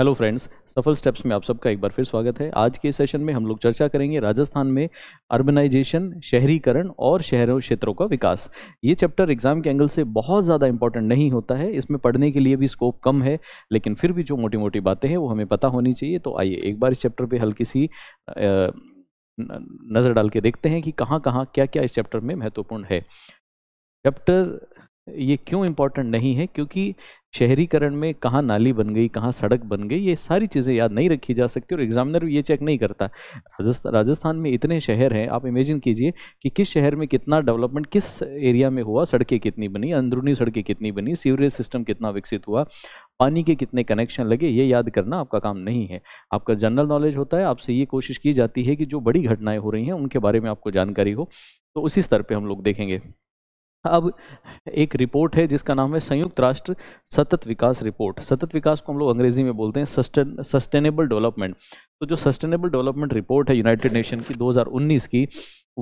hello friends सफल steps में आप सबका एक बार फिर स्वागत है आज के सेशन में हम लोग चर्चा करेंगे राजस्थान में अर्बनाइजेशन शहरीकरण और शहरों क्षेत्रों का विकास ये चैप्टर एग्जाम के एंगल से बहुत ज़्यादा इंपॉर्टेंट नहीं होता है इसमें पढ़ने के लिए भी स्कोप कम है लेकिन फिर भी जो मोटी मोटी बातें हैं वो हमें पता होनी चाहिए तो आइए एक बार इस चैप्टर पर हल्की सी नज़र डाल के देखते हैं कि कहाँ कहाँ क्या क्या इस चैप्टर में महत्वपूर्ण है चैप्टर ये क्यों इम्पॉर्टेंट नहीं है क्योंकि शहरीकरण में कहाँ नाली बन गई कहाँ सड़क बन गई ये सारी चीज़ें याद नहीं रखी जा सकती और एग्जामिनर ये चेक नहीं करता राजस्थान में इतने शहर हैं आप इमेजिन कीजिए कि किस शहर में कितना डेवलपमेंट किस एरिया में हुआ सड़कें कितनी बनी अंदरूनी सड़कें कितनी बनी सीवरेज सिस्टम कितना विकसित हुआ पानी के कितने कनेक्शन लगे ये याद करना आपका काम नहीं है आपका जनरल नॉलेज होता है आपसे ये कोशिश की जाती है कि जो बड़ी घटनाएं हो रही हैं उनके बारे में आपको जानकारी हो तो उसी स्तर पर हम लोग देखेंगे अब एक रिपोर्ट है जिसका नाम है संयुक्त राष्ट्र सतत विकास रिपोर्ट सतत विकास को हम लोग अंग्रेजी में बोलते हैं सस्टेन सस्टेनेबल डेवलपमेंट तो जो सस्टेनेबल डेवलपमेंट रिपोर्ट है यूनाइटेड नेशन की 2019 की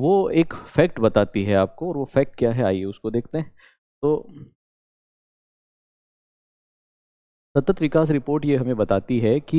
वो एक फैक्ट बताती है आपको और वो फैक्ट क्या है आइए उसको देखते हैं तो सतत विकास रिपोर्ट ये हमें बताती है कि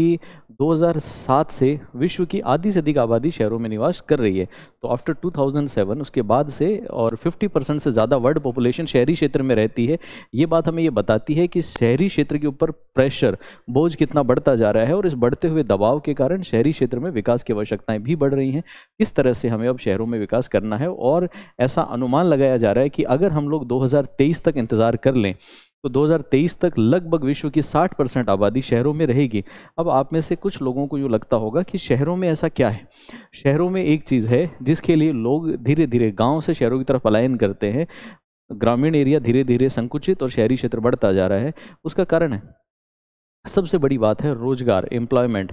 2007 से विश्व की आधी से अधिक आबादी शहरों में निवास कर रही है तो आफ्टर 2007 उसके बाद से और 50 परसेंट से ज़्यादा वर्ल्ड पॉपुलेशन शहरी क्षेत्र में रहती है ये बात हमें ये बताती है कि शहरी क्षेत्र के ऊपर प्रेशर बोझ कितना बढ़ता जा रहा है और इस बढ़ते हुए दबाव के कारण शहरी क्षेत्र में विकास की आवश्यकताएँ भी बढ़ रही हैं किस तरह से हमें अब शहरों में विकास करना है और ऐसा अनुमान लगाया जा रहा है कि अगर हम लोग दो तक इंतज़ार कर लें तो 2023 तक लगभग विश्व की 60 परसेंट आबादी शहरों में रहेगी अब आप में से कुछ लोगों को यूँ लगता होगा कि शहरों में ऐसा क्या है शहरों में एक चीज़ है जिसके लिए लोग धीरे धीरे गाँव से शहरों की तरफ पलायन करते हैं ग्रामीण एरिया धीरे धीरे संकुचित और शहरी क्षेत्र बढ़ता जा रहा है उसका कारण है सबसे बड़ी बात है रोजगार एम्प्लॉयमेंट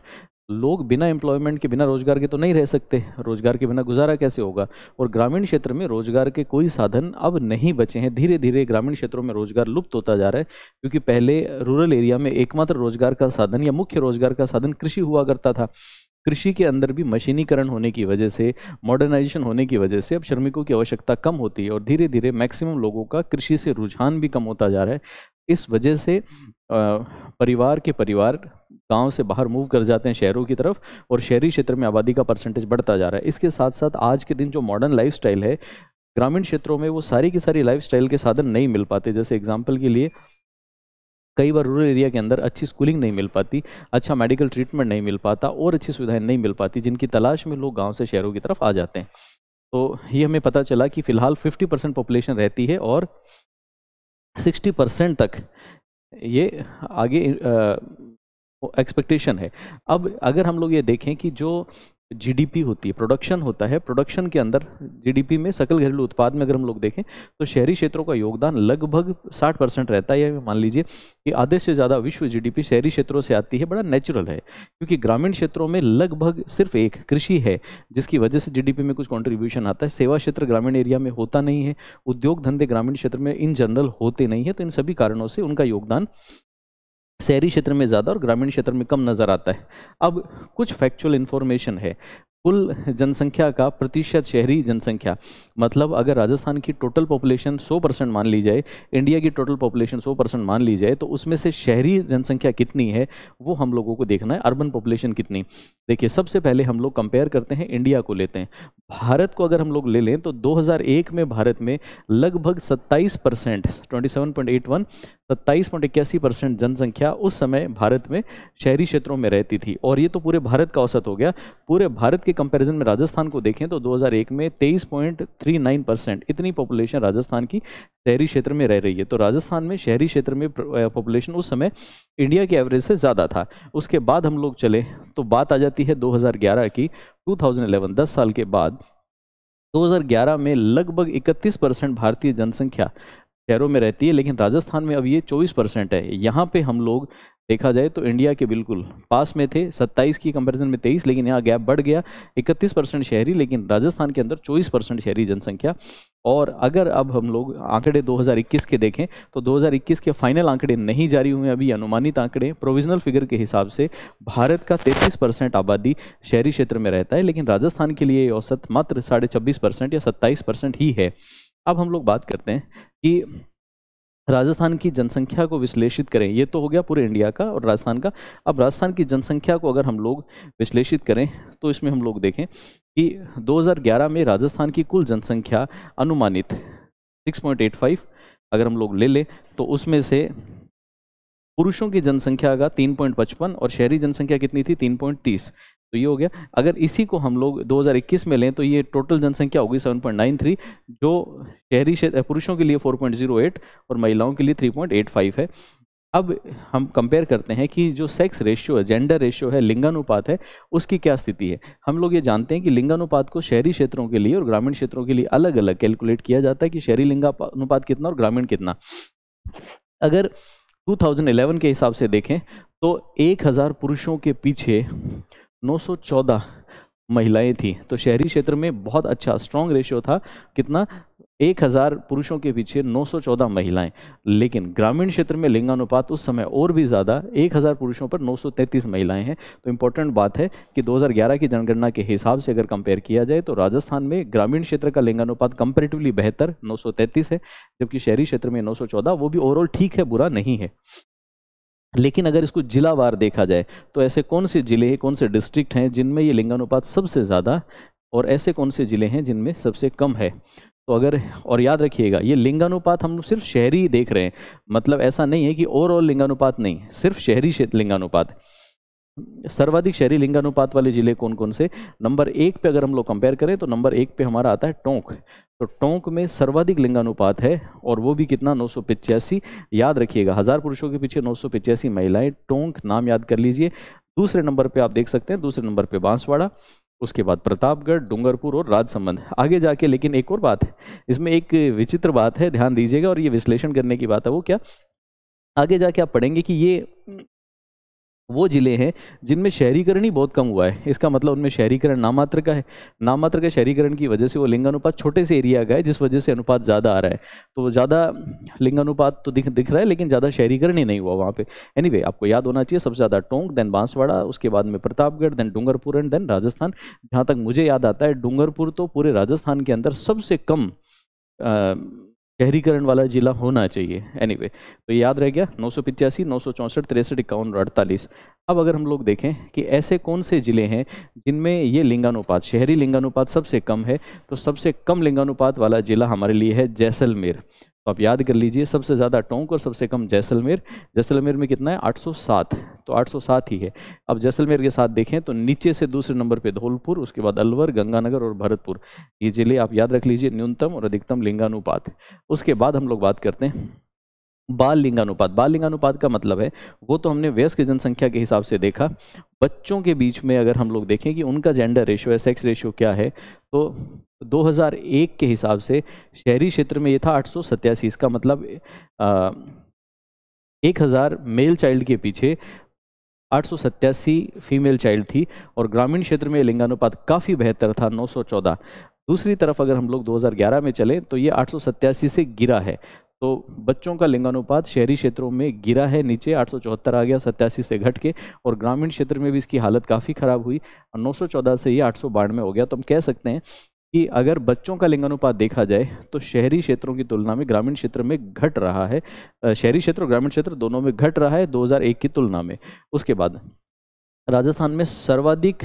लोग बिना एम्प्लॉयमेंट के बिना रोजगार के तो नहीं रह सकते रोजगार के बिना गुजारा कैसे होगा और ग्रामीण क्षेत्र में रोजगार के कोई साधन अब नहीं बचे हैं धीरे धीरे ग्रामीण क्षेत्रों में रोजगार लुप्त होता जा रहा है क्योंकि पहले रूरल एरिया में एकमात्र रोजगार का साधन या मुख्य रोजगार का साधन कृषि हुआ करता था कृषि के अंदर भी मशीनीकरण होने की वजह से मॉडर्नाइजेशन होने की वजह से अब श्रमिकों की आवश्यकता कम होती है और धीरे धीरे मैक्सिमम लोगों का कृषि से रुझान भी कम होता जा रहा है इस वजह से परिवार के परिवार गांव से बाहर मूव कर जाते हैं शहरों की तरफ और शहरी क्षेत्र में आबादी का परसेंटेज बढ़ता जा रहा है इसके साथ साथ आज के दिन जो मॉडर्न लाइफस्टाइल है ग्रामीण क्षेत्रों में वो सारी की सारी लाइफस्टाइल के साधन नहीं मिल पाते जैसे एग्जाम्पल के लिए कई बार रूरल एरिया के अंदर अच्छी स्कूलिंग नहीं मिल पाती अच्छा मेडिकल ट्रीटमेंट नहीं मिल पाता और अच्छी सुविधाएं नहीं मिल पाती जिनकी तलाश में लोग गांव से शहरों की तरफ आ जाते हैं तो ये हमें पता चला कि फ़िलहाल 50 परसेंट पॉपुलेशन रहती है और सिक्सटी परसेंट तक ये आगे एक्सपेक्टेशन है अब अगर हम लोग ये देखें कि जो जीडीपी होती है प्रोडक्शन होता है प्रोडक्शन के अंदर जीडीपी में सकल घरेलू उत्पाद में अगर हम लोग देखें तो शहरी क्षेत्रों का योगदान लगभग 60 परसेंट रहता है मान लीजिए कि आधे से ज़्यादा विश्व जीडीपी शहरी क्षेत्रों से आती है बड़ा नेचुरल है क्योंकि ग्रामीण क्षेत्रों में लगभग सिर्फ एक कृषि है जिसकी वजह से जी में कुछ कॉन्ट्रीब्यूशन आता है सेवा क्षेत्र ग्रामीण एरिया में होता नहीं है उद्योग धंधे ग्रामीण क्षेत्र में इन जनरल होते नहीं है तो इन सभी कारणों से उनका योगदान शहरी क्षेत्र में ज़्यादा और ग्रामीण क्षेत्र में कम नज़र आता है अब कुछ फैक्चुअल इन्फॉर्मेशन है कुल जनसंख्या का प्रतिशत शहरी जनसंख्या मतलब अगर राजस्थान की टोटल पॉपुलेशन 100 परसेंट मान ली जाए इंडिया की टोटल पॉपुलेशन 100 परसेंट मान ली जाए तो उसमें से शहरी जनसंख्या कितनी है वो हम लोगों को देखना है अर्बन पॉपुलेशन कितनी देखिए सबसे पहले हम लोग कंपेयर करते हैं इंडिया को लेते हैं भारत को अगर हम लोग ले लें तो दो में भारत में लगभग सत्ताईस परसेंट ट्वेंटी सत्ताईस पॉइंट इक्यासी परसेंट जनसंख्या उस समय भारत में शहरी क्षेत्रों में रहती थी और ये तो पूरे भारत का औसत हो गया पूरे भारत के कंपैरिजन में राजस्थान को देखें तो 2001 में 23.39 परसेंट इतनी पॉपुलेशन राजस्थान की शहरी क्षेत्र में रह रही है तो राजस्थान में शहरी क्षेत्र में पॉपुलेशन उस समय इंडिया के एवरेज से ज़्यादा था उसके बाद हम लोग चले तो बात आ जाती है दो की टू थाउजेंड साल के बाद 2011 में लगभग 31 परसेंट भारतीय जनसंख्या शहरों में रहती है लेकिन राजस्थान में अब ये 24 परसेंट है यहाँ पे हम लोग देखा जाए तो इंडिया के बिल्कुल पास में थे 27 की कंपैरिजन में 23 लेकिन यहाँ गैप बढ़ गया 31 परसेंट शहरी लेकिन राजस्थान के अंदर 24 परसेंट शहरी जनसंख्या और अगर अब हम लोग आंकड़े 2021 के देखें तो 2021 के फाइनल आंकड़े नहीं जारी हुए अभी अनुमानित आंकड़े प्रोविजनल फिगर के हिसाब से भारत का तैतीस परसेंट आबादी शहरी क्षेत्र में रहता है लेकिन राजस्थान के लिए औसत मात्र साढ़े छब्बीस परसेंट या सत्ताईस परसेंट ही है अब हम लोग बात करते हैं कि राजस्थान की जनसंख्या को विश्लेषित करें ये तो हो गया पूरे इंडिया का और राजस्थान का अब राजस्थान की जनसंख्या को अगर हम लोग विश्लेषित करें तो इसमें हम लोग देखें कि 2011 में राजस्थान की कुल जनसंख्या अनुमानित 6.85 अगर हम लोग ले लें तो उसमें से पुरुषों की जनसंख्या का 3.55 और शहरी जनसंख्या कितनी थी तीन तो ये हो गया अगर इसी को हम लोग 2021 में लें तो ये टोटल जनसंख्या होगी 7.93 जो शहरी क्षेत्र पुरुषों के लिए 4.08 और महिलाओं के लिए 3.85 है अब हम कंपेयर करते हैं कि जो सेक्स रेशियो है जेंडर रेशियो है लिंगानुपात है उसकी क्या स्थिति है हम लोग ये जानते हैं कि लिंगानुपात को शहरी क्षेत्रों के लिए और ग्रामीण क्षेत्रों के लिए अलग अलग कैलकुलेट किया जाता है कि शहरी लिंगानुपात कितना और ग्रामीण कितना अगर 2011 के हिसाब से देखें तो 1000 पुरुषों के पीछे 914 महिलाएं थी तो शहरी क्षेत्र में बहुत अच्छा स्ट्रॉन्ग रेशियो था कितना 1000 पुरुषों के पीछे 914 महिलाएं लेकिन ग्रामीण क्षेत्र में लिंगानुपात उस समय और भी ज़्यादा 1000 पुरुषों पर 933 महिलाएं हैं तो इम्पोर्टेंट बात है कि 2011 की जनगणना के हिसाब से अगर कंपेयर किया जाए तो राजस्थान में ग्रामीण क्षेत्र का लिंगानुपात कंपेरेटिवली बेहतर 933 है जबकि शहरी क्षेत्र में नौ वो भी ओवरऑल ठीक है बुरा नहीं है लेकिन अगर इसको जिलावार देखा जाए तो ऐसे कौन से ज़िले हैं कौन से डिस्ट्रिक्ट हैं जिनमें ये लिंगानुपात सबसे ज़्यादा और ऐसे कौन से ज़िले हैं जिनमें सबसे कम है तो अगर और याद रखिएगा ये लिंगानुपात हम सिर्फ शहरी देख रहे हैं मतलब ऐसा नहीं है कि ओवरऑल लिंगानुपात नहीं सिर्फ शहरी लिंगानुपात सर्वाधिक शहरी लिंगानुपात वाले जिले कौन कौन से नंबर एक पे अगर हम लोग कंपेयर करें तो नंबर एक पे हमारा आता है टोंक तो टोंक में सर्वाधिक लिंगानुपात है और वो भी कितना नौ याद रखिएगा हज़ार पुरुषों के पीछे नौ महिलाएं टोंक नाम याद कर लीजिए दूसरे नंबर पर आप देख सकते हैं दूसरे नंबर पर बांसवाड़ा उसके बाद प्रतापगढ़ डूंगरपुर और राजसमंद आगे जाके लेकिन एक और बात है इसमें एक विचित्र बात है ध्यान दीजिएगा और ये विश्लेषण करने की बात है वो क्या आगे जाके आप पढ़ेंगे कि ये वो ज़िले हैं जिनमें शहरीकरण ही बहुत कम हुआ है इसका मतलब उनमें शहरीकरण नामात्र का है नामात्र के शहरीकरण की वजह से वो लिंगानुपात छोटे से एरिया का है जिस वजह से अनुपात ज़्यादा आ रहा है तो ज़्यादा लिंगानुपात तो दिख दिख रहा है लेकिन ज़्यादा शहरीकरण ही नहीं हुआ वहाँ पर एनी आपको याद होना चाहिए सबसे ज़्यादा टोंक देन बांसवाड़ा उसके बाद में Pratapgarh then Dungarpur and then Rajasthan जहाँ तक मुझे याद आता है डूंगरपुर तो पूरे राजस्थान के अंदर सबसे कम शहरीकरण वाला जिला होना चाहिए एनी anyway, तो याद रह गया नौ सौ पिचासी नौ सौ चौंसठ तिरसठ इक्यावन अड़तालीस अब अगर हम लोग देखें कि ऐसे कौन से ज़िले हैं जिनमें ये लिंगानुपात शहरी लिंगानुपात सबसे कम है तो सबसे कम लिंगानुपात वाला ज़िला हमारे लिए है जैसलमेर तो आप याद कर लीजिए सबसे ज़्यादा टोंक और सबसे कम जैसलमेर जैसलमेर में कितना है 807 तो 807 ही है अब जैसलमेर के साथ देखें तो नीचे से दूसरे नंबर पे धौलपुर उसके बाद अलवर गंगानगर और भरतपुर ये जिले आप याद रख लीजिए न्यूनतम और अधिकतम लिंगानुपात उसके बाद हम लोग बात करते हैं बाल लिंगानुपात बाल लिंगानुपात का मतलब है वो तो हमने वयस्क जनसंख्या के हिसाब से देखा बच्चों के बीच में अगर हम लोग देखें कि उनका जेंडर रेशियो है सेक्स रेशियो क्या है तो 2001 के हिसाब से शहरी क्षेत्र में ये था आठ इसका मतलब आ, एक हज़ार मेल चाइल्ड के पीछे आठ फीमेल चाइल्ड थी और ग्रामीण क्षेत्र में लिंगानुपात काफ़ी बेहतर था 914 दूसरी तरफ अगर हम लोग 2011 में चले तो ये आठ से गिरा है तो बच्चों का लिंगानुपात शहरी क्षेत्रों में गिरा है नीचे आठ आ गया सत्तासी से घट के और ग्रामीण क्षेत्र में भी इसकी हालत काफ़ी ख़राब हुई और 914 से ये आठ में हो गया तो हम कह सकते हैं कि अगर बच्चों का लिंगानुपात देखा जाए तो शहरी क्षेत्रों की तुलना में ग्रामीण क्षेत्र में घट रहा है शहरी क्षेत्र और ग्रामीण क्षेत्र दोनों में घट रहा है 2001 की तुलना में उसके बाद राजस्थान में सर्वाधिक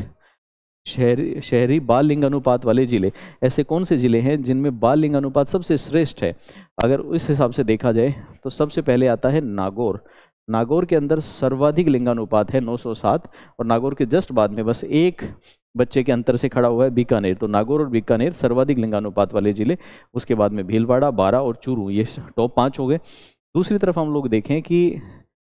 शहरी शहरी बाल लिंगानुपात वाले ज़िले ऐसे कौन से ज़िले हैं जिनमें बाल लिंगानुपात सबसे श्रेष्ठ है अगर उस हिसाब से देखा जाए तो सबसे पहले आता है नागौर नागौर के अंदर सर्वाधिक लिंगानुपात है 907 और नागौर के जस्ट बाद में बस एक बच्चे के अंतर से खड़ा हुआ है बीकानेर तो नागौर और बीकानेर सर्वाधिक लिंगानुपात वाले जिले उसके बाद में भीलवाड़ा बारह और चूरू ये टॉप पाँच हो गए दूसरी तरफ हम लोग देखें कि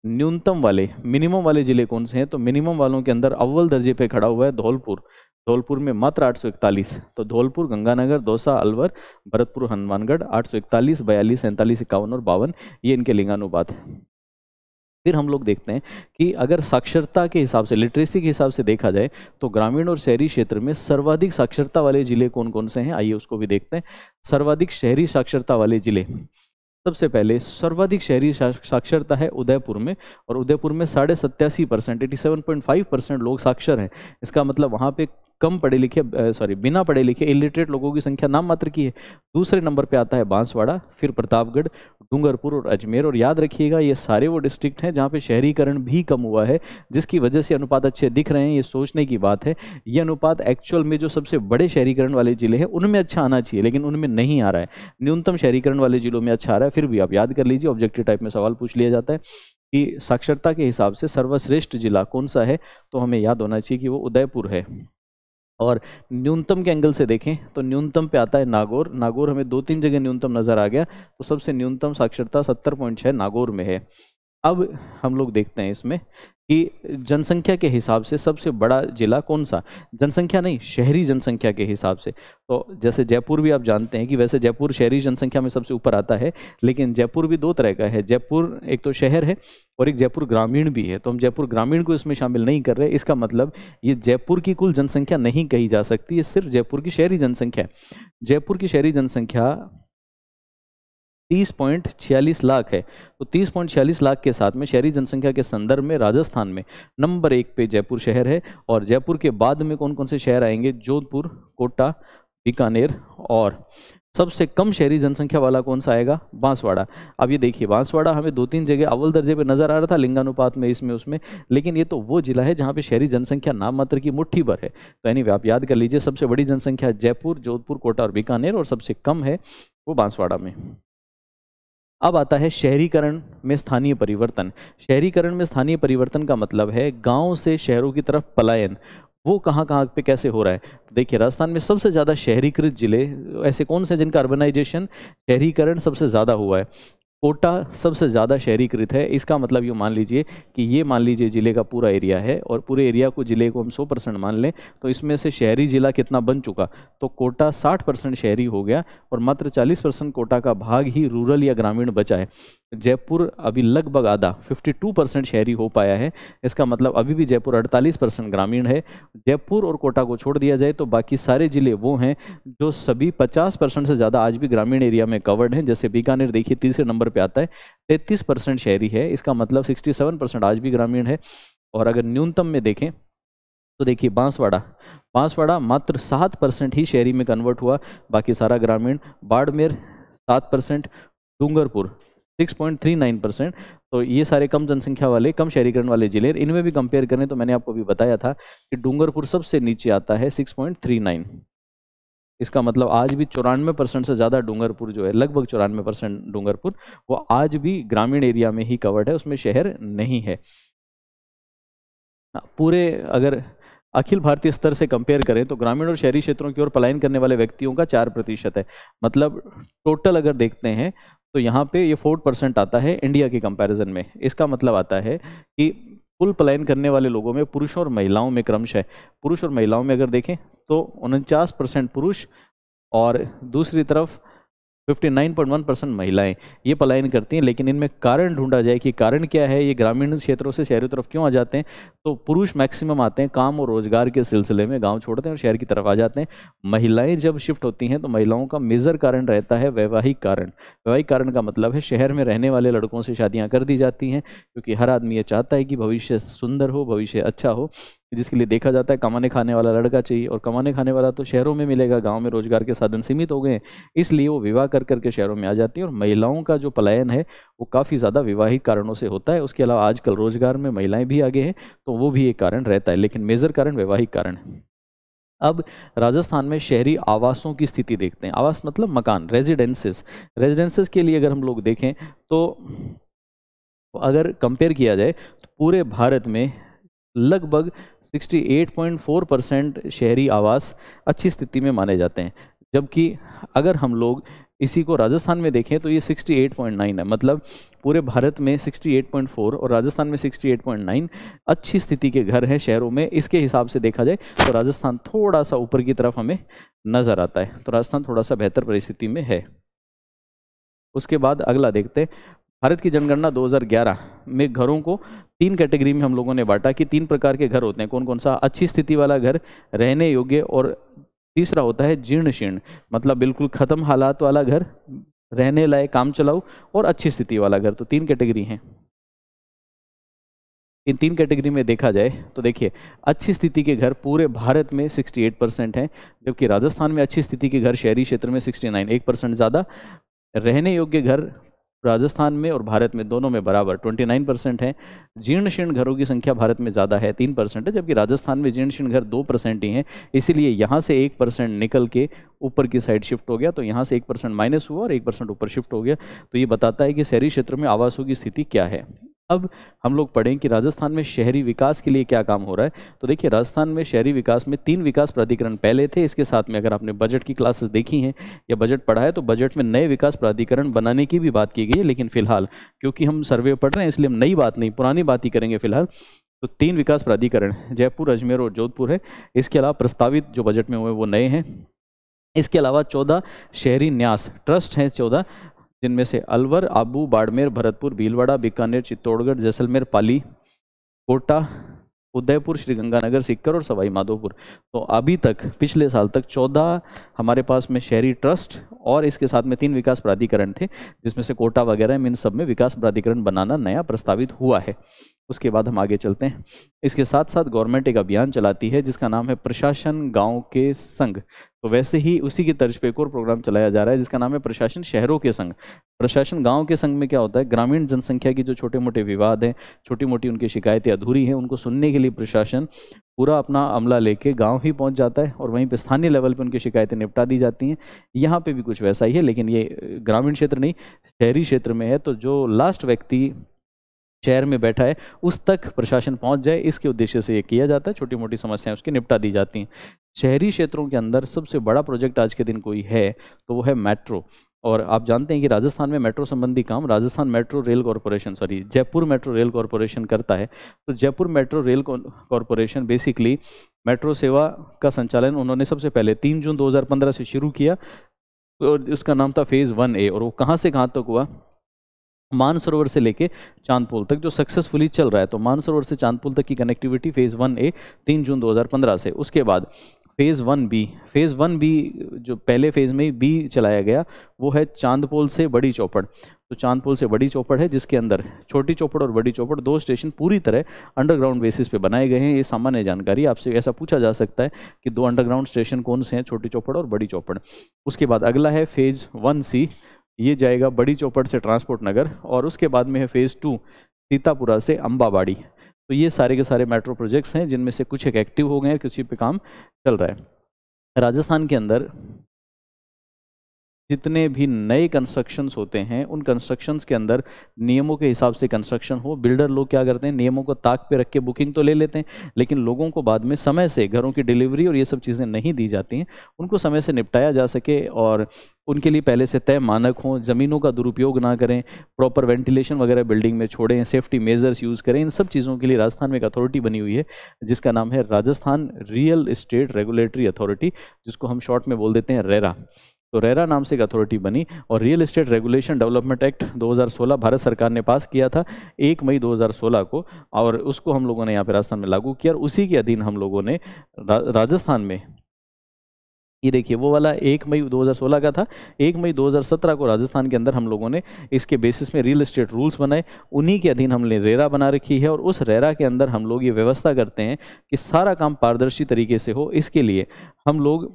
न्यूनतम वाले मिनिमम वाले जिले कौन से हैं तो मिनिमम वालों के अंदर अव्वल दर्जे पे खड़ा हुआ है धौलपुर धौलपुर में मात्र 841 तो धौलपुर गंगानगर दौसा अलवर भरतपुर हनुमानगढ़ 841 42 सैंतालीस इक्यावन और बावन ये इनके लिंगानुपात है फिर हम लोग देखते हैं कि अगर साक्षरता के हिसाब से लिटरेसी के हिसाब से देखा जाए तो ग्रामीण और शहरी क्षेत्र में सर्वाधिक साक्षरता वाले ज़िले कौन कौन से हैं आइए उसको भी देखते हैं सर्वाधिक शहरी साक्षरता वाले ज़िले सबसे पहले सर्वाधिक शहरी साक्षरता है उदयपुर में और उदयपुर में साढ़े सत्तासी percent eighty seven point five percent लोग साक्षर हैं इसका मतलब वहाँ पे कम पढ़े लिखे सॉरी बिना पढ़े लिखे इलिटरेट लोगों की संख्या नाम मात्र की है दूसरे नंबर पे आता है बांसवाड़ा फिर प्रतापगढ़ डूंगरपुर और अजमेर और याद रखिएगा ये सारे वो डिस्ट्रिक्ट हैं जहाँ पे शहरीकरण भी कम हुआ है जिसकी वजह से अनुपात अच्छे दिख रहे हैं ये सोचने की बात है ये अनुपात एक्चुअल में जो सबसे बड़े शहरीकरण वाले ज़िले हैं उनमें अच्छा आना चाहिए लेकिन उनमें नहीं आ रहा है न्यूनतम शहरीकरण वाले ज़िलों में अच्छा आ रहा है फिर भी आप याद कर लीजिए ऑब्जेक्टिव टाइप में सवाल पूछ लिया जाता है कि साक्षरता के हिसाब से सर्वश्रेष्ठ जिला कौन सा है तो हमें याद होना चाहिए कि वो उदयपुर है और न्यूनतम के एंगल से देखें तो न्यूनतम पे आता है नागौर नागौर हमें दो तीन जगह न्यूनतम नज़र आ गया तो सबसे न्यूनतम साक्षरता सत्तर पॉइंट छः नागौर में है अब हम लोग देखते हैं इसमें कि जनसंख्या के हिसाब से सबसे बड़ा जिला कौन सा जनसंख्या नहीं शहरी जनसंख्या के हिसाब से तो जैसे जयपुर भी आप जानते हैं कि वैसे जयपुर शहरी जनसंख्या में सबसे ऊपर आता है लेकिन जयपुर भी दो तरह का है जयपुर एक तो शहर है और एक जयपुर ग्रामीण भी है तो हम जयपुर ग्रामीण को इसमें शामिल नहीं कर रहे इसका मतलब ये जयपुर की कुल जनसंख्या नहीं कही जा सकती ये सिर्फ जयपुर की शहरी जनसंख्या है जयपुर की शहरी जनसंख्या तीस पॉइंट छियालीस लाख है तो तीस पॉइंट छियालीस लाख के साथ में शहरी जनसंख्या के संदर्भ में राजस्थान में नंबर एक पे जयपुर शहर है और जयपुर के बाद में कौन कौन से शहर आएंगे जोधपुर कोटा बीकानेर और सबसे कम शहरी जनसंख्या वाला कौन सा आएगा बांसवाड़ा अब ये देखिए बांसवाड़ा हमें दो तीन जगह अव्वल दर्जे पे नज़र आ रहा था लिंगानुपात में इसमें उसमें लेकिन ये तो वो जिला है जहाँ पे शहरी जनसंख्या नाम मात्र की मुट्ठी भर है तो यानी आप याद कर लीजिए सबसे बड़ी जनसंख्या जयपुर जोधपुर कोटा और बीकानेर और सबसे कम है वो बांसवाड़ा में अब आता है शहरीकरण में स्थानीय परिवर्तन शहरीकरण में स्थानीय परिवर्तन का मतलब है गांव से शहरों की तरफ पलायन वो कहाँ कहाँ पे कैसे हो रहा है तो देखिए राजस्थान में सबसे ज़्यादा शहरीकृत ज़िले ऐसे कौन से जिनका अर्बनाइजेशन शहरीकरण सबसे ज़्यादा हुआ है कोटा सबसे ज़्यादा शहरीकृत है इसका मतलब ये मान लीजिए कि ये मान लीजिए ज़िले का पूरा एरिया है और पूरे एरिया को ज़िले को हम 100 परसेंट मान लें तो इसमें से शहरी ज़िला कितना बन चुका तो कोटा 60 परसेंट शहरी हो गया और मात्र 40 परसेंट कोटा का भाग ही रूरल या ग्रामीण बचा है जयपुर अभी लगभग आधा 52 परसेंट शहरी हो पाया है इसका मतलब अभी भी जयपुर 48 परसेंट ग्रामीण है जयपुर और कोटा को छोड़ दिया जाए तो बाकी सारे ज़िले वो हैं जो सभी 50 परसेंट से ज़्यादा आज भी ग्रामीण एरिया में कवर्ड हैं जैसे बीकानेर देखिए तीसरे नंबर पे आता है तैंतीस परसेंट शहरी है इसका मतलब सिक्सटी परसेंट आज भी ग्रामीण है और अगर न्यूनतम में देखें तो देखिए बांसवाड़ा बांसवाड़ा मात्र सात परसेंट ही शहरी में कन्वर्ट हुआ बाकी सारा ग्रामीण बाड़मेर सात परसेंट डूंगरपुर 6.39 परसेंट तो ये सारे कम जनसंख्या वाले कम शहरीकरण वाले जिले इनमें भी कंपेयर करें तो मैंने आपको भी बताया था कि डूंगरपुर सबसे नीचे आता है 6.39 इसका मतलब आज भी चौरानवे परसेंट से ज़्यादा डूंगरपुर जो है लगभग चौरानवे परसेंट डूंगरपुर वो आज भी ग्रामीण एरिया में ही कवर्ड है उसमें शहर नहीं है पूरे अगर अखिल भारतीय स्तर से कंपेयर करें तो ग्रामीण और शहरी क्षेत्रों की ओर पलायन करने वाले व्यक्तियों का चार प्रतिशत है मतलब टोटल अगर देखते हैं तो यहाँ पे ये फोर परसेंट आता है इंडिया के कंपैरिजन में इसका मतलब आता है कि कुल पलायन करने वाले लोगों में पुरुषों और महिलाओं में क्रमश है पुरुष और महिलाओं में अगर देखें तो उनचास परसेंट पुरुष और दूसरी तरफ 59.1 परसेंट महिलाएं ये पलायन करती हैं लेकिन इनमें कारण ढूंढा जाए कि कारण क्या है ये ग्रामीण क्षेत्रों से शहरों तरफ क्यों आ जाते हैं तो पुरुष मैक्सिमम आते हैं काम और रोजगार के सिलसिले में गांव छोड़ते हैं और शहर की तरफ आ जाते हैं महिलाएं जब शिफ्ट होती हैं तो महिलाओं का मेजर कारण रहता है वैवाहिक कारण वैवाहिक कारण का मतलब है शहर में रहने वाले लड़कों से शादियाँ कर दी जाती हैं क्योंकि हर आदमी ये चाहता है कि भविष्य सुंदर हो भविष्य अच्छा हो जिसके लिए देखा जाता है कमाने खाने वाला लड़का चाहिए और कमाने खाने वाला तो शहरों में मिलेगा गांव में रोजगार के साधन सीमित हो गए इसलिए वो विवाह कर करके शहरों में आ जाती है और महिलाओं का जो पलायन है वो काफ़ी ज़्यादा विवाहित कारणों से होता है उसके अलावा आजकल रोजगार में महिलाएँ भी आगे हैं तो वो भी एक कारण रहता है लेकिन मेजर कारण वैवाहिक कारण है अब राजस्थान में शहरी आवासों की स्थिति देखते हैं आवास मतलब मकान रेजिडेंसेस रेजिडेंसेस के लिए अगर हम लोग देखें तो अगर कंपेयर किया जाए तो पूरे भारत में लगभग 68.4 परसेंट शहरी आवास अच्छी स्थिति में माने जाते हैं जबकि अगर हम लोग इसी को राजस्थान में देखें तो ये 68.9 है मतलब पूरे भारत में 68.4 और राजस्थान में 68.9 अच्छी स्थिति के घर हैं शहरों में इसके हिसाब से देखा जाए तो राजस्थान थोड़ा सा ऊपर की तरफ हमें नज़र आता है तो राजस्थान थोड़ा सा बेहतर परिस्थिति में है उसके बाद अगला देखते हैं भारत की जनगणना 2011 में घरों को तीन कैटेगरी में हम लोगों ने बांटा कि तीन प्रकार के घर होते हैं कौन कौन सा अच्छी स्थिति वाला घर रहने योग्य और तीसरा होता है जीर्ण शीर्ण मतलब बिल्कुल ख़त्म हालात वाला घर रहने लायक काम चलाऊ और अच्छी स्थिति वाला घर तो तीन कैटेगरी हैं इन तीन कैटेगरी में देखा जाए तो देखिए अच्छी स्थिति के घर पूरे भारत में 68 परसेंट हैं जबकि राजस्थान में अच्छी स्थिति के घर शहरी क्षेत्र में 69 एक परसेंट ज़्यादा रहने योग्य घर राजस्थान में और भारत में दोनों में बराबर 29 परसेंट है जीर्ण शीर्ण घरों की संख्या भारत में ज़्यादा है तीन परसेंट है जबकि राजस्थान में जीर्ण शीर्ण घर दो परसेंट ही हैं इसीलिए यहाँ से एक परसेंट निकल के ऊपर की साइड शिफ्ट हो गया तो यहाँ से एक परसेंट माइनस हुआ और एक परसेंट ऊपर शिफ्ट हो गया तो ये बताता है कि शहरी क्षेत्र में आवासों की स्थिति क्या है अब हम लोग पढ़ें कि राजस्थान में शहरी विकास के लिए क्या काम हो रहा है तो देखिए राजस्थान में शहरी विकास में तीन विकास प्राधिकरण पहले थे इसके साथ में अगर आपने बजट की क्लासेस देखी हैं या बजट पढ़ा है तो बजट में नए विकास प्राधिकरण बनाने की भी बात की गई है लेकिन फिलहाल क्योंकि हम सर्वे पढ़ रहे हैं इसलिए हम नई बात नहीं पुरानी बात ही करेंगे फिलहाल तो तीन विकास प्राधिकरण जयपुर अजमेर और जोधपुर है इसके अलावा प्रस्तावित जो बजट में हुए वो नए हैं इसके अलावा चौदह शहरी न्यास ट्रस्ट हैं चौदह जिनमें से अलवर आबू बाड़मेर भरतपुर भीलवाड़ा बीकानेर चित्तौड़गढ़ जैसलमेर पाली कोटा उदयपुर श्रीगंगानगर सिक्कर और सवाई माधोपुर तो अभी तक पिछले साल तक 14 हमारे पास में शहरी ट्रस्ट और इसके साथ में तीन विकास प्राधिकरण थे जिसमें से कोटा वगैरह इन सब में विकास प्राधिकरण बनाना नया प्रस्तावित हुआ है उसके बाद हम आगे चलते हैं इसके साथ साथ गवर्नमेंट एक अभियान चलाती है जिसका नाम है प्रशासन गाँव के संघ तो वैसे ही उसी की तर्ज पे एक और प्रोग्राम चलाया जा रहा है जिसका नाम है प्रशासन शहरों के संघ प्रशासन गांव के संघ में क्या होता है ग्रामीण जनसंख्या की जो छोटे मोटे विवाद हैं छोटी मोटी उनकी शिकायतें अधूरी हैं उनको सुनने के लिए प्रशासन पूरा अपना अमला लेके गांव ही पहुंच जाता है और वहीं पर स्थानीय लेवल पे उनकी शिकायतें निपटा दी जाती हैं यहाँ पे भी कुछ वैसा ही है लेकिन ये ग्रामीण क्षेत्र नहीं शहरी क्षेत्र में है तो जो लास्ट व्यक्ति शहर में बैठा है उस तक प्रशासन पहुंच जाए इसके उद्देश्य से ये किया जाता है छोटी मोटी समस्याएं उसकी निपटा दी जाती हैं शहरी क्षेत्रों के अंदर सबसे बड़ा प्रोजेक्ट आज के दिन कोई है तो वो है मेट्रो और आप जानते हैं कि राजस्थान में मेट्रो संबंधी काम Rajasthan metro rail corporation sorry Jaipur metro rail corporation करता है तो Jaipur metro rail corporation basically metro सेवा का संचालन उन्होंने सबसे पहले तीन जून दो से शुरू किया और तो उसका नाम था फेज़ वन ए और वो कहाँ से कहाँ तक तो हुआ मानसरोवर से लेके चांदपुल तक जो सक्सेसफुली चल रहा है तो मानसरोवर से चांदपुल तक की कनेक्टिविटी फेज़ वन ए तीन जून 2015 से उसके बाद phase one B phase one B जो पहले फेज़ में बी चलाया गया वो है चांदपोल से बड़ी चौपड़ तो चांदपोल से बड़ी चौपड़ है जिसके अंदर छोटी चौपड़ और बड़ी चौपड़ दो स्टेशन पूरी तरह अंडरग्राउंड बेसिस पे बनाए गए हैं ये सामान्य जानकारी आपसे ऐसा पूछा जा सकता है कि दो अंडरग्राउंड स्टेशन कौन से हैं छोटी चौपड़ और बड़ी चौपड़ उसके बाद अगला है फेज़ वन सी ये जाएगा बड़ी चौपड़ से ट्रांसपोर्ट नगर और उसके बाद में है फेज़ टू सीतापुरा से अम्बाबाड़ी तो ये सारे के सारे मेट्रो प्रोजेक्ट्स हैं जिनमें से कुछ एक एक्टिव हो गए हैं किसी पे काम चल रहा है राजस्थान के अंदर जितने भी नए कंस्ट्रक्शंस होते हैं उन कंस्ट्रक्शंस के अंदर नियमों के हिसाब से कंस्ट्रक्शन हो बिल्डर लोग क्या करते हैं नियमों को ताक पे रख के बुकिंग तो ले लेते हैं लेकिन लोगों को बाद में समय से घरों की डिलीवरी और ये सब चीज़ें नहीं दी जाती हैं उनको समय से निपटाया जा सके और उनके लिए पहले से तय मानक हों ज़मीनों का दुरुपयोग ना करें प्रॉपर वेंटिलेशन वगैरह बिल्डिंग में छोड़ें सेफ्टी मेजर्स यूज़ करें इन सब चीज़ों के लिए राजस्थान में एक अथॉरिटी बनी हुई है जिसका नाम है Rajasthan real estate regulatory authority जिसको हम शॉर्ट में बोल देते हैं रेरा तो रेरा नाम से एक अथॉरिटी बनी और real estate regulation development act 2016 Bharat सरकार ने पास किया था 1 मई 2016 को और उसको हम लोगों ने यहाँ पे राजस्थान में लागू किया और उसी के अधीन हम लोगों ने रा, राजस्थान में ये देखिए वो वाला एक मई 2016 का था एक मई 2017 को राजस्थान के अंदर हम लोगों ने इसके बेसिस में रियल एस्टेट रूल्स बनाए उन्हीं के अधीन हमने रेरा बना रखी है और उस रेरा के अंदर हम लोग ये व्यवस्था करते हैं कि सारा काम पारदर्शी तरीके से हो इसके लिए हम लोग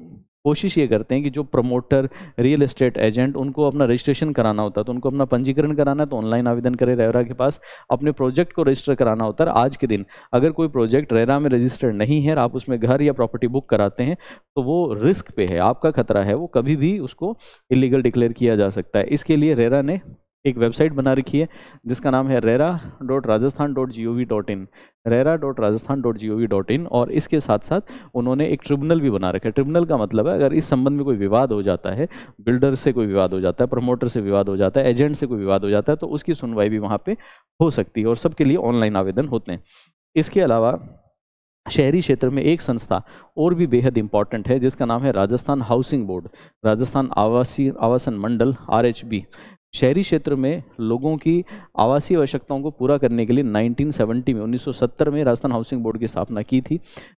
कोशिश ये करते हैं कि जो प्रमोटर रियल एस्टेट एजेंट उनको अपना रजिस्ट्रेशन कराना होता है तो उनको अपना पंजीकरण कराना है तो ऑनलाइन आवेदन करें रेरा के पास अपने प्रोजेक्ट को रजिस्टर कराना होता है आज के दिन अगर कोई प्रोजेक्ट रेरा में रजिस्टर्ड नहीं है आप उसमें घर या प्रॉपर्टी बुक कराते हैं तो वो रिस्क पे है आपका खतरा है वो कभी भी उसको इलीगल डिक्लेयर किया जा सकता है इसके लिए रेरा ने एक वेबसाइट बना रखी है जिसका नाम है RERA dot Rajasthan dot G O V dot in RERA dot Rajasthan dot G O V dot in और इसके साथ साथ उन्होंने एक ट्रिब्यूनल भी बना रखा है ट्रिब्यूनल का मतलब है अगर इस संबंध में कोई विवाद हो जाता है बिल्डर से कोई विवाद हो जाता है प्रमोटर से विवाद हो जाता है एजेंट से कोई विवाद हो जाता है तो उसकी सुनवाई भी वहाँ पर हो सकती है और सबके लिए ऑनलाइन आवेदन होते हैं इसके अलावा शहरी क्षेत्र में एक संस्था और भी बेहद इंपॉर्टेंट है जिसका नाम है राजस्थान हाउसिंग बोर्ड राजस्थान आवासीय आवासन मंडल बी शहरी क्षेत्र में लोगों की आवासीय आवश्यकताओं को पूरा करने के लिए 1970 में 1970 में राजस्थान हाउसिंग बोर्ड की स्थापना की थी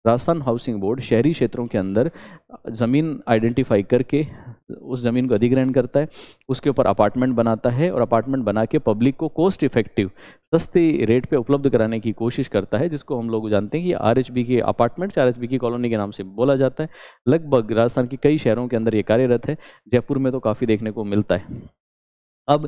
राजस्थान हाउसिंग बोर्ड शहरी क्षेत्रों के अंदर ज़मीन आइडेंटिफाई करके उस ज़मीन को अधिग्रहण करता है उसके ऊपर अपार्टमेंट बनाता है और अपार्टमेंट बना के पब्लिक को कॉस्ट इफेक्टिव सस्ते रेट पर उपलब्ध कराने की कोशिश करता है जिसको हम लोग जानते हैं कि आर के अपार्टमेंट्स आर की कॉलोनी के नाम से बोला जाता है लगभग राजस्थान के कई शहरों के अंदर ये कार्यरत है जयपुर में तो काफ़ी देखने को मिलता है अब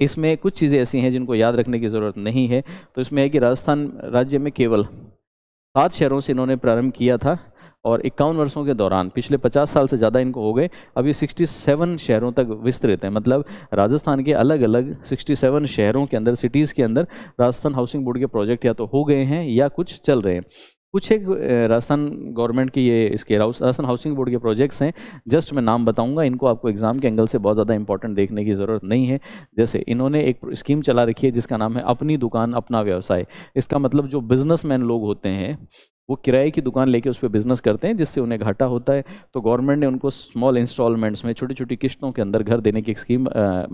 इसमें कुछ चीज़ें ऐसी हैं जिनको याद रखने की ज़रूरत नहीं है तो इसमें है कि राजस्थान राज्य में केवल सात शहरों से इन्होंने प्रारंभ किया था और इक्यावन वर्षों के दौरान पिछले 50 साल से ज़्यादा इनको हो गए अभी 67 शहरों तक विस्तृत हैं मतलब राजस्थान के अलग अलग 67 शहरों के अंदर सिटीज़ के अंदर राजस्थान हाउसिंग बोर्ड के प्रोजेक्ट या तो हो गए हैं या कुछ चल रहे हैं कुछ एक राजस्थान गवर्नमेंट की ये इसके राजस्थान हाउसिंग बोर्ड के प्रोजेक्ट्स हैं जस्ट मैं नाम बताऊंगा इनको आपको एग्जाम के एंगल से बहुत ज़्यादा इंपॉर्टेंट देखने की ज़रूरत नहीं है जैसे इन्होंने एक स्कीम चला रखी है जिसका नाम है अपनी दुकान अपना व्यवसाय इसका मतलब जो बिजनेस लोग होते हैं वो किराए की दुकान लेके उस पर बिज़नेस करते हैं जिससे उन्हें घाटा होता है तो गवर्नमेंट ने उनको स्मॉल इंस्टॉलमेंट्स में छोटी छोटी किश्तों के अंदर घर देने की स्कीम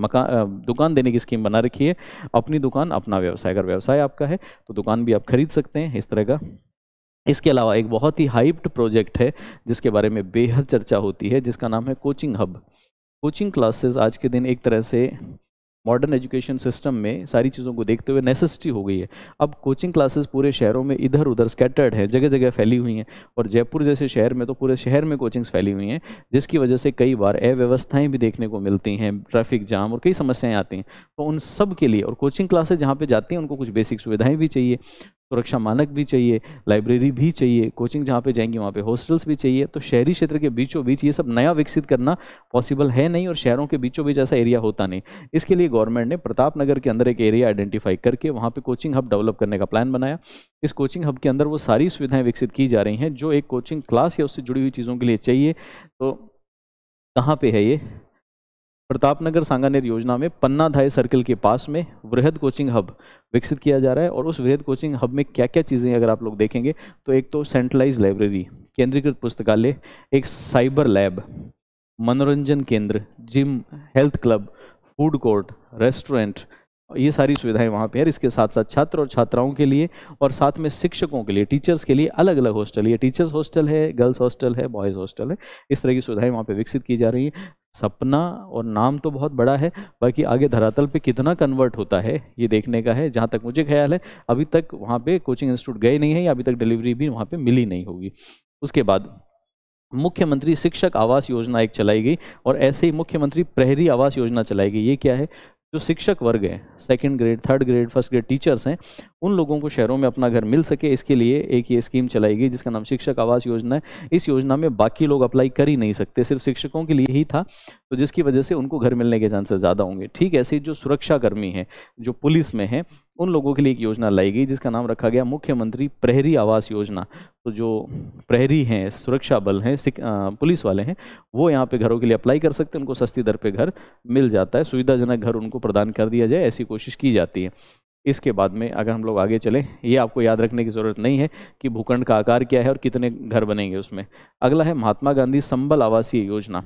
मकान दुकान देने की स्कीम बना रखी है अपनी दुकान अपना व्यवसाय अगर व्यवसाय आपका है तो दुकान भी आप खरीद सकते हैं इस तरह का इसके अलावा एक बहुत ही हाइप्ड प्रोजेक्ट है जिसके बारे में बेहद चर्चा होती है जिसका नाम है कोचिंग हब कोचिंग क्लासेस आज के दिन एक तरह से मॉडर्न एजुकेशन सिस्टम में सारी चीज़ों को देखते हुए नेसेसिटी हो गई है अब कोचिंग क्लासेस पूरे शहरों में इधर उधर स्कैटर्ड है जगह जगह फैली हुई हैं और जयपुर जैसे शहर में तो पूरे शहर में कोचिंग्स फैली हुई हैं जिसकी वजह से कई बार अव्यवस्थाएँ भी देखने को मिलती हैं ट्रैफिक जाम और कई समस्याएँ आती हैं तो उन सब के लिए और कोचिंग क्लासेज जहाँ पर जाती हैं उनको कुछ बेसिक सुविधाएँ भी चाहिए सुरक्षा मानक भी चाहिए लाइब्रेरी भी चाहिए कोचिंग जहाँ पे जाएंगे वहाँ पे हॉस्टल्स भी चाहिए तो शहरी क्षेत्र के बीचों बीच ये सब नया विकसित करना पॉसिबल है नहीं और शहरों के बीचों बीच ऐसा एरिया होता नहीं इसके लिए गवर्नमेंट ने प्रताप नगर के अंदर एक एरिया आइडेंटिफाई करके वहाँ पर कोचिंग हब डेवलप करने का प्लान बनाया इस कोचिंग हब के अंदर वो सारी सुविधाएँ विकसित की जा रही हैं जो एक कोचिंग क्लास या उससे जुड़ी हुई चीज़ों के लिए चाहिए तो कहाँ पर है ये प्रतापनगर सांगानेर योजना में पन्ना पन्नाधाय सर्किल के पास में वृहद कोचिंग हब विकसित किया जा रहा है और उस वृहद कोचिंग हब में क्या क्या चीज़ें अगर आप लोग देखेंगे तो एक तो सेंट्रलाइज लाइब्रेरी केंद्रीकृत पुस्तकालय एक साइबर लैब मनोरंजन केंद्र gym health club food court restaurant ये सारी सुविधाएं वहाँ पे है इसके साथ साथ छात्र और छात्राओं के लिए और साथ में शिक्षकों के लिए टीचर्स के लिए अलग अलग हॉस्टल ये टीचर्स हॉस्टल है गर्ल्स हॉस्टल है बॉयज़ हॉस्टल है इस तरह की सुविधाएं वहाँ पे विकसित की जा रही हैं सपना और नाम तो बहुत बड़ा है बाकी आगे धरातल पे कितना कन्वर्ट होता है ये देखने का है जहाँ तक मुझे ख्याल है अभी तक वहाँ पर कोचिंग इंस्टीट्यूट गए नहीं है या अभी तक डिलीवरी भी वहाँ पर मिली नहीं होगी उसके बाद मुख्यमंत्री शिक्षक आवास योजना एक चलाई गई और ऐसे ही मुख्यमंत्री प्रहरी आवास योजना चलाई गई ये क्या है जो शिक्षक वर्ग है second grade third grade first grade teachers हैं उन लोगों को शहरों में अपना घर मिल सके इसके लिए एक ये स्कीम चलाई गई जिसका नाम शिक्षक आवास योजना है इस योजना में बाकी लोग अप्लाई कर ही नहीं सकते सिर्फ शिक्षकों के लिए ही था तो जिसकी वजह से उनको घर मिलने के चांसेस ज़्यादा होंगे ठीक ऐसे जो सुरक्षाकर्मी हैं जो पुलिस में हैं उन लोगों के लिए एक योजना लाई गई जिसका नाम रखा गया मुख्यमंत्री प्रहरी आवास योजना तो जो प्रहरी हैं सुरक्षा बल हैं पुलिस वाले हैं वो यहाँ पे घरों के लिए अप्लाई कर सकते हैं उनको सस्ती दर पे घर मिल जाता है सुविधाजनक घर उनको प्रदान कर दिया जाए ऐसी कोशिश की जाती है इसके बाद में अगर हम लोग आगे चलें ये आपको याद रखने की ज़रूरत नहीं है कि भूखंड का आकार क्या है और कितने घर बनेंगे उसमें अगला है महात्मा गांधी संबल आवासीय योजना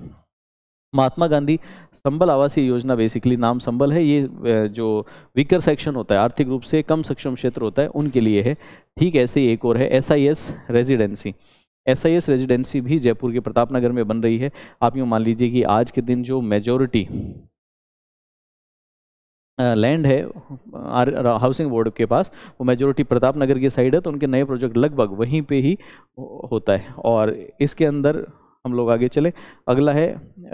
महात्मा गांधी संबल आवासीय योजना बेसिकली नाम संबल है ये जो वीकर सेक्शन होता है आर्थिक रूप से कम सक्षम क्षेत्र होता है उनके लिए है ठीक ऐसे ही एक और है S I S residency S I S residency भी जयपुर के प्रताप नगर में बन रही है आप यूँ मान लीजिए कि आज के दिन जो मेजोरिटी लैंड है हाउसिंग बोर्ड के पास वो मेजोरिटी प्रताप नगर की साइड है तो उनके नए प्रोजेक्ट लगभग वहीं पे ही होता है और इसके अंदर हम लोग आगे चले अगला है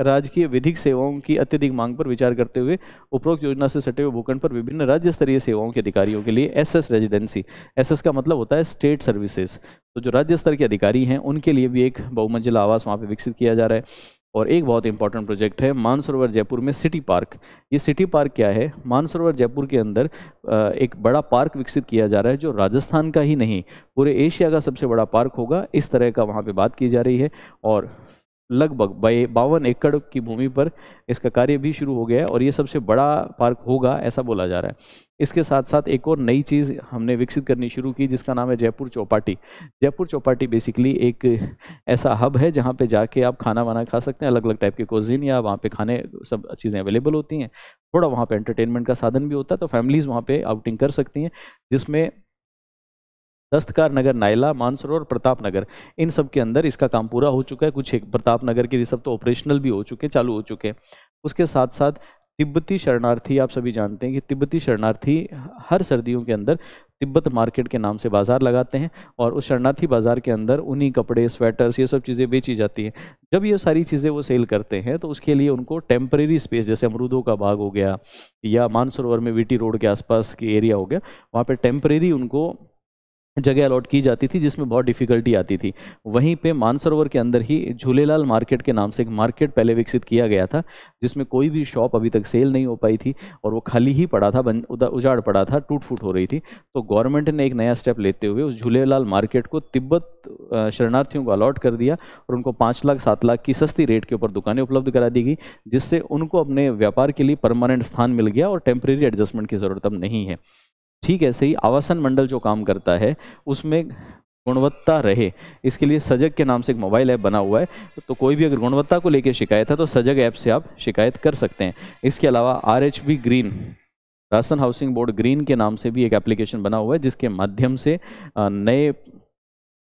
राजकीय विधिक सेवाओं की अत्यधिक मांग पर विचार करते हुए उपरोक्त योजना से सटे हुए भूखंड पर विभिन्न राज्य स्तरीय सेवाओं के अधिकारियों के लिए एसएस रेजिडेंसी एसएस का मतलब होता है स्टेट सर्विसेज तो जो राज्य स्तर के अधिकारी हैं उनके लिए भी एक बहुमंजिला आवास वहाँ पर विकसित किया जा रहा है और एक बहुत इंपॉर्टेंट प्रोजेक्ट है मानसरोवर जयपुर में सिटी पार्क ये सिटी पार्क क्या है मानसरोवर जयपुर के अंदर एक बड़ा पार्क विकसित किया जा रहा है जो राजस्थान का ही नहीं पूरे एशिया का सबसे बड़ा पार्क होगा इस तरह का वहाँ पे बात की जा रही है और लगभग बावन एकड़ की भूमि पर इसका कार्य भी शुरू हो गया है और ये सबसे बड़ा पार्क होगा ऐसा बोला जा रहा है इसके साथ साथ एक और नई चीज़ हमने विकसित करनी शुरू की जिसका नाम है जयपुर चौपाटी जयपुर चौपाटी बेसिकली एक ऐसा हब है जहाँ पे जाके आप खाना वाना खा सकते हैं अलग अलग टाइप के कोजिन या वहाँ पर खाने सब चीज़ें अवेलेबल होती हैं थोड़ा वहाँ पर एंटरटेनमेंट का साधन भी होता है तो फैमिलीज़ वहाँ पर आउटिंग कर सकती हैं जिसमें दस्तकार नगर नायला मानसरोवर प्रताप नगर इन सब के अंदर इसका काम पूरा हो चुका है कुछ एक प्रताप नगर के सब तो ऑपरेशनल भी हो चुके हैं चालू हो चुके हैं उसके साथ साथ तिब्बती शरणार्थी आप सभी जानते हैं कि तिब्बती शरणार्थी हर सर्दियों के अंदर तिब्बत मार्केट के नाम से बाज़ार लगाते हैं और उस शरणार्थी बाज़ार के अंदर उन्हीं कपड़े स्वेटर्स ये सब चीज़ें बेची जाती हैं जब ये सारी चीज़ें वो सेल करते हैं तो उसके लिए उनको टेम्परेरी स्पेस जैसे अमरूदों का बाग हो गया या मानसरोवर में वी रोड के आसपास की एरिया हो गया वहाँ पर टेम्परेरी उनको जगह अलॉट की जाती थी जिसमें बहुत डिफ़िकल्टी आती थी वहीं पे मानसरोवर के अंदर ही झूलेलाल मार्केट के नाम से एक मार्केट पहले विकसित किया गया था जिसमें कोई भी शॉप अभी तक सेल नहीं हो पाई थी और वो खाली ही पड़ा था उजाड़ पड़ा था टूट फूट हो रही थी तो गवर्नमेंट ने एक नया स्टेप लेते हुए उस झूलेलाल मार्केट को तिब्बत शरणार्थियों को अलॉट कर दिया और उनको पाँच लाख सात लाख की सस्ती रेट के ऊपर दुकानें उपलब्ध करा दी गई जिससे उनको अपने व्यापार के लिए परमानेंट स्थान मिल गया और टेम्प्रेरी एडजस्टमेंट की ज़रूरत अब नहीं है ठीक ऐसे ही आवासन मंडल जो काम करता है उसमें गुणवत्ता रहे इसके लिए सजग के नाम से एक मोबाइल ऐप बना हुआ है तो कोई भी अगर गुणवत्ता को लेकर शिकायत है तो सजग ऐप से आप शिकायत कर सकते हैं इसके अलावा आर ग्रीन राशन हाउसिंग बोर्ड ग्रीन के नाम से भी एक एप्लीकेशन बना हुआ है जिसके माध्यम से नए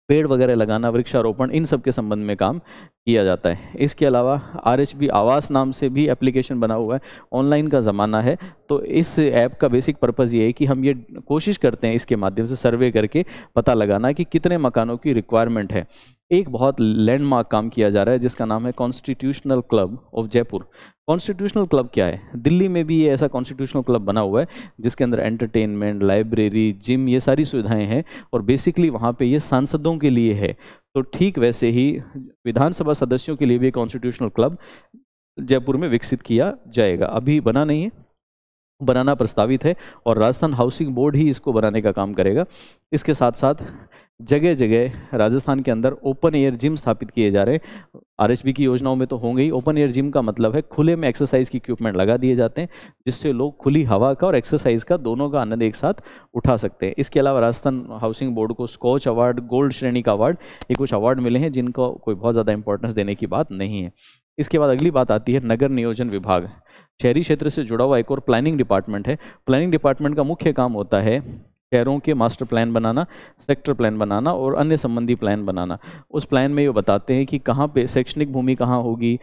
पेड़ वगैरह लगाना वृक्षारोपण इन सब के संबंध में काम किया जाता है इसके अलावा आर एच बी आवास नाम से भी एप्लीकेशन बना हुआ है ऑनलाइन का ज़माना है तो इस ऐप का बेसिक पर्पज़ ये है कि हम ये कोशिश करते हैं इसके माध्यम से सर्वे करके पता लगाना कि कितने मकानों की रिक्वायरमेंट है एक बहुत लैंडमार्क काम किया जा रहा है जिसका नाम है constitutional club of Jaipur constitutional club क्या है दिल्ली में भी ये ऐसा कॉन्स्टिट्यूशनल क्लब बना हुआ है जिसके अंदर एंटरटेनमेंट लाइब्रेरी जिम ये सारी सुविधाएं हैं और बेसिकली वहाँ पे ये सांसदों के लिए है तो ठीक वैसे ही विधानसभा सदस्यों के लिए भी कॉन्स्टिट्यूशनल क्लब जयपुर में विकसित किया जाएगा अभी बना नहीं है बनाना प्रस्तावित है और राजस्थान हाउसिंग बोर्ड ही इसको बनाने का काम करेगा इसके साथ साथ जगह जगह राजस्थान के अंदर ओपन एयर जिम स्थापित किए जा रहे हैं आरएचबी की योजनाओं में तो होंगे ही ओपन एयर जिम का मतलब है खुले में एक्सरसाइज की इक्विपमेंट लगा दिए जाते हैं जिससे लोग खुली हवा का और एक्सरसाइज का दोनों का आनंद एक साथ उठा सकते हैं इसके अलावा राजस्थान हाउसिंग बोर्ड को स्कॉच अवार्ड गोल्ड श्रेणी का अवार्ड ये कुछ अवार्ड मिले हैं जिनको कोई बहुत ज़्यादा इंपॉर्टेंस देने की बात नहीं है इसके बाद अगली बात आती है नगर नियोजन विभाग शहरी क्षेत्र से जुड़ा हुआ एक और प्लानिंग डिपार्टमेंट है प्लानिंग डिपार्टमेंट का मुख्य काम होता है शहरों के मास्टर प्लान बनाना सेक्टर प्लान बनाना और अन्य संबंधी प्लान बनाना उस प्लान में ये बताते हैं कि कहाँ पे शैक्षणिक भूमि कहाँ होगी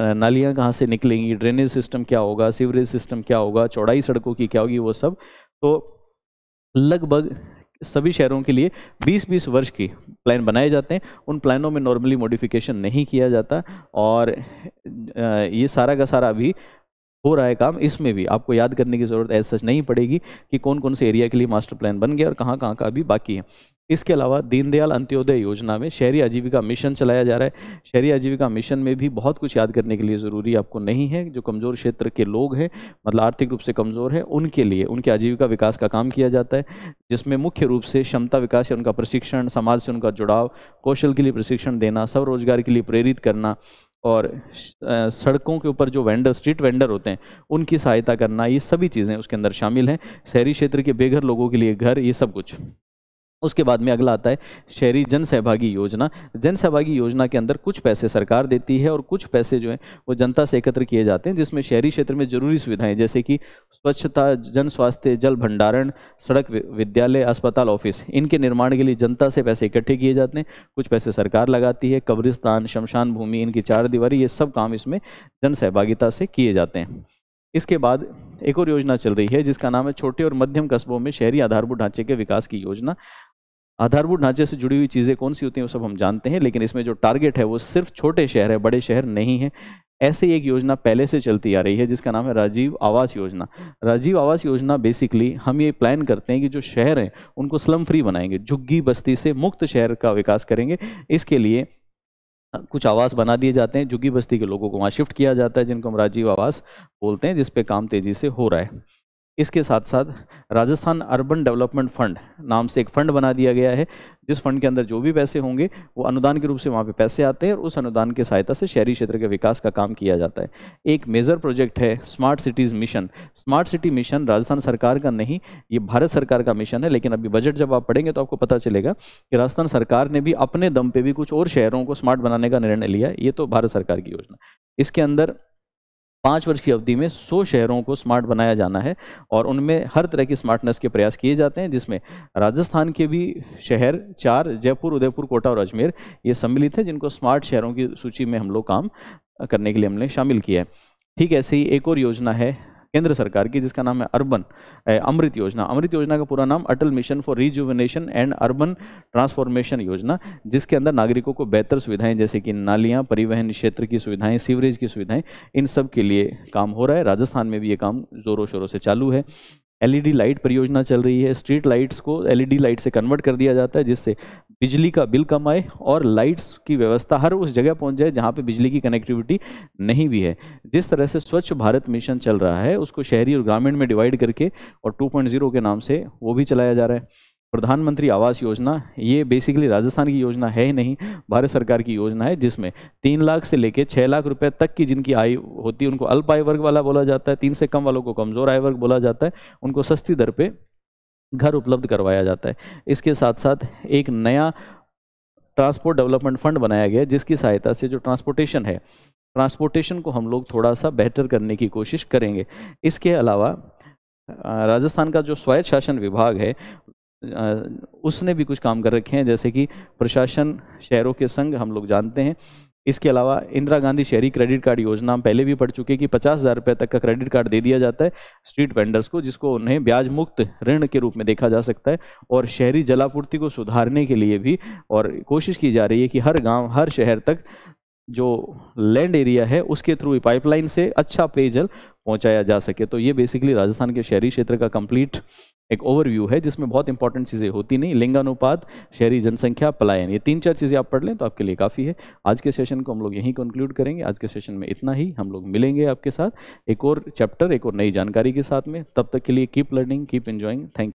नालियाँ कहाँ से निकलेंगी ड्रेनेज सिस्टम क्या होगा सीवरेज सिस्टम क्या होगा चौड़ाई सड़कों की क्या होगी वो सब तो लगभग सभी शहरों के लिए 20-20 वर्ष की प्लान बनाए जाते हैं उन प्लानों में नॉर्मली मॉडिफिकेशन नहीं किया जाता और ये सारा का सारा अभी हो रहा है काम इसमें भी आपको याद करने की ज़रूरत ऐसा नहीं पड़ेगी कि कौन कौन से एरिया के लिए मास्टर प्लान बन गया और कहाँ कहाँ का अभी बाकी है इसके अलावा दीनदयाल अंत्योदय योजना में शहरी आजीविका मिशन चलाया जा रहा है शहरी आजीविका मिशन में भी बहुत कुछ याद करने के लिए ज़रूरी आपको नहीं है जो कमज़ोर क्षेत्र के लोग हैं मतलब आर्थिक रूप से कमज़ोर है उनके लिए उनके आजीविका विकास का काम किया जाता है जिसमें मुख्य रूप से क्षमता विकास या उनका प्रशिक्षण समाज से उनका जुड़ाव कौशल के लिए प्रशिक्षण देना स्वरोजगार के लिए प्रेरित करना और सड़कों के ऊपर जो वेंडर स्ट्रीट वेंडर होते हैं उनकी सहायता करना ये सभी चीज़ें उसके अंदर शामिल हैं शहरी क्षेत्र के बेघर लोगों के लिए घर ये सब कुछ उसके बाद में अगला आता है शहरी जन सहभागी योजना जन सहभागी योजना के अंदर कुछ पैसे सरकार देती है और कुछ पैसे जो हैं वो जनता से एकत्र किए जाते हैं जिसमें शहरी क्षेत्र में जरूरी सुविधाएं जैसे कि स्वच्छता जन स्वास्थ्य जल भंडारण सड़क विद्यालय अस्पताल ऑफिस इनके निर्माण के लिए जनता से पैसे इकट्ठे किए जाते हैं कुछ पैसे सरकार लगाती है कब्रिस्तान शमशान भूमि इनकी चार दीवारी ये सब काम इसमें जन सहभागिता से किए जाते हैं इसके बाद एक और योजना चल रही है जिसका नाम है छोटे और मध्यम कस्बों में शहरी आधारभूत ढांचे के विकास की योजना आधारभूत ढांचे से जुड़ी हुई चीज़ें कौन सी होती हैं वो सब हम जानते हैं लेकिन इसमें जो टारगेट है वो सिर्फ छोटे शहर है बड़े शहर नहीं है ऐसे एक योजना पहले से चलती आ रही है जिसका नाम है राजीव आवास योजना राजीव आवास योजना बेसिकली हम ये प्लान करते हैं कि जो शहर हैं उनको स्लम फ्री बनाएंगे झुग्गी बस्ती से मुक्त शहर का विकास करेंगे इसके लिए कुछ आवास बना दिए जाते हैं झुग्गी बस्ती के लोगों को वहाँ शिफ्ट किया जाता है जिनको हम राजीव आवास बोलते हैं जिसपे काम तेज़ी से हो रहा है इसके साथ साथ राजस्थान अर्बन डेवलपमेंट फंड नाम से एक फंड बना दिया गया है जिस फंड के अंदर जो भी पैसे होंगे वो अनुदान के रूप से वहाँ पे पैसे आते हैं और उस अनुदान की सहायता से शहरी क्षेत्र के विकास का काम किया जाता है एक मेजर प्रोजेक्ट है smart cities mission smart city mission Rajasthan सरकार का नहीं ये भारत सरकार का मिशन है लेकिन अभी बजट जब आप पढ़ेंगे तो आपको पता चलेगा कि राजस्थान सरकार ने भी अपने दम पर भी कुछ और शहरों को स्मार्ट बनाने का निर्णय लिया ये तो भारत सरकार की योजना इसके अंदर पाँच वर्ष की अवधि में सौ शहरों को स्मार्ट बनाया जाना है और उनमें हर तरह की स्मार्टनेस के प्रयास किए जाते हैं जिसमें राजस्थान के भी शहर चार जयपुर उदयपुर कोटा और अजमेर ये सम्मिलित है जिनको स्मार्ट शहरों की सूची में हम लोग काम करने के लिए हमने शामिल किया है ठीक ऐसे ही एक और योजना है केंद्र सरकार की जिसका नाम है अर्बन अमृत योजना अमृत योजना का पूरा नाम Atal mission for rejuvenation and urban transformation योजना जिसके अंदर नागरिकों को बेहतर सुविधाएं जैसे कि नालियां परिवहन क्षेत्र की सुविधाएं सीवरेज की सुविधाएं इन सब के लिए काम हो रहा है राजस्थान में भी ये काम जोरों शोरों से चालू है एलईडी लाइट परियोजना चल रही है स्ट्रीट लाइट्स को एलईडी लाइट से कन्वर्ट कर दिया जाता है जिससे बिजली का बिल कम आए और लाइट्स की व्यवस्था हर उस जगह पहुंच जाए जहां पे बिजली की कनेक्टिविटी नहीं भी है जिस तरह से स्वच्छ भारत मिशन चल रहा है उसको शहरी और ग्रामीण में डिवाइड करके और 2.0 के नाम से वो भी चलाया जा रहा है प्रधानमंत्री आवास योजना ये बेसिकली राजस्थान की योजना है ही नहीं भारत सरकार की योजना है जिसमें तीन लाख से लेकर छः लाख रुपए तक की जिनकी आय होती है उनको अल्प आय वर्ग वाला बोला जाता है तीन से कम वालों को कमज़ोर आय वर्ग बोला जाता है उनको सस्ती दर पे घर उपलब्ध करवाया जाता है इसके साथ साथ एक नया ट्रांसपोर्ट डेवलपमेंट फंड बनाया गया जिसकी सहायता से जो ट्रांसपोर्टेशन है ट्रांसपोर्टेशन को हम लोग थोड़ा सा बेहतर करने की कोशिश करेंगे इसके अलावा राजस्थान का जो स्वायत्त शासन विभाग है उसने भी कुछ काम कर रखे हैं जैसे कि प्रशासन शहरों के संग हम लोग जानते हैं इसके अलावा इंदिरा गांधी शहरी क्रेडिट कार्ड योजना हम पहले भी पढ़ चुके हैं कि पचास हज़ार रुपये तक का क्रेडिट कार्ड दे दिया जाता है स्ट्रीट वेंडर्स को जिसको उन्हें ब्याज मुक्त ऋण के रूप में देखा जा सकता है और शहरी जलापूर्ति को सुधारने के लिए भी और कोशिश की जा रही है कि हर गाँव हर शहर तक जो लैंड एरिया है उसके थ्रू पाइपलाइन से अच्छा पेयजल पहुंचाया जा सके तो ये बेसिकली राजस्थान के शहरी क्षेत्र का कंप्लीट एक ओवरव्यू है जिसमें बहुत इंपॉर्टेंट चीज़ें होती नहीं लिंगानुपात शहरी जनसंख्या पलायन ये तीन चार चीज़ें आप पढ़ लें तो आपके लिए काफ़ी है आज के सेशन को हम लोग यहीं कंक्लूड करेंगे आज के सेशन में इतना ही हम लोग मिलेंगे आपके साथ एक और चैप्टर एक और नई जानकारी के साथ में तब तक के लिए keep learning keep enjoying thank